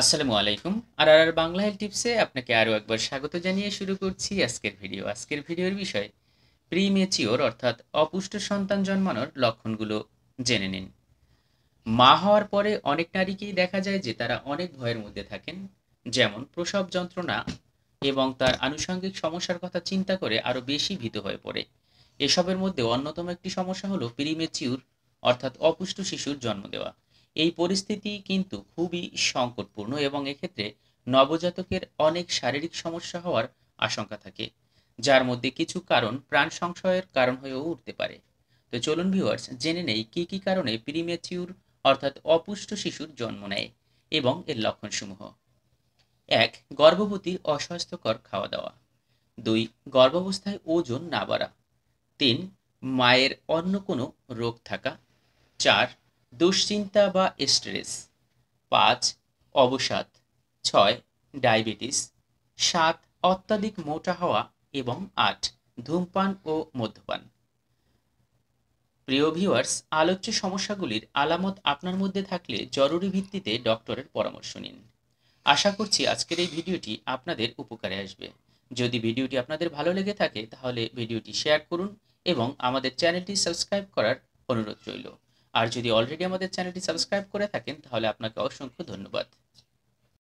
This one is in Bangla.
আসসালামু আলাইকুম আর আর বাংলা হেল টিপসে আপনাকে আরও একবার স্বাগত জানিয়ে শুরু করছি আজকের ভিডিও আজকের ভিডিওর বিষয় প্রিমেচিওর অর্থাৎ অপুষ্ট সন্তান জন্মানোর লক্ষণগুলো জেনে নিন মা হওয়ার পরে অনেক নারীকেই দেখা যায় যে তারা অনেক ভয়ের মধ্যে থাকেন যেমন প্রসব যন্ত্রণা এবং তার আনুষঙ্গিক সমস্যার কথা চিন্তা করে আরও বেশি ভীত হয়ে পড়ে এসবের মধ্যে অন্যতম একটি সমস্যা হলো প্রিমেচিউর অর্থাৎ অপুষ্ট শিশুর জন্ম দেওয়া এই পরিস্থিতি কিন্তু খুবই সংকটপূর্ণ এবং এক্ষেত্রে নবজাতকের অনেক শারীরিক সমস্যা হওয়ার আশঙ্কা থাকে যার মধ্যে কিছু কারণ প্রাণ সংশয়ের কারণ হয়েও উঠতে পারে তো চলুন ভিউয়ার্স জেনে নেই কী কী কারণে প্রিমেচিউর অর্থাৎ অপুষ্ট শিশুর জন্ম নেয় এবং এর লক্ষণসমূহ এক গর্ভবতী অস্বাস্থ্যকর খাওয়া দাওয়া দুই গর্ভাবস্থায় ওজন না বাড়া তিন মায়ের অন্য কোনো রোগ থাকা চার দুশ্চিন্তা বা স্ট্রেস পাঁচ অবসাদ ছয় ডায়াবেটিস সাত অত্যাধিক মোটা হওয়া এবং আট ধূমপান ও মধ্যপান প্রিয় ভিওয়ার্স আলোচ্য সমস্যাগুলির আলামত আপনার মধ্যে থাকলে জরুরি ভিত্তিতে ডক্টরের পরামর্শ নিন আশা করছি আজকের এই ভিডিওটি আপনাদের উপকারে আসবে যদি ভিডিওটি আপনাদের ভালো লেগে থাকে তাহলে ভিডিওটি শেয়ার করুন এবং আমাদের চ্যানেলটি সাবস্ক্রাইব করার অনুরোধ রইল আর যদি অলরেডি আমাদের চ্যানেলটি সাবস্ক্রাইব করে থাকেন তাহলে আপনাকে অসংখ্য ধন্যবাদ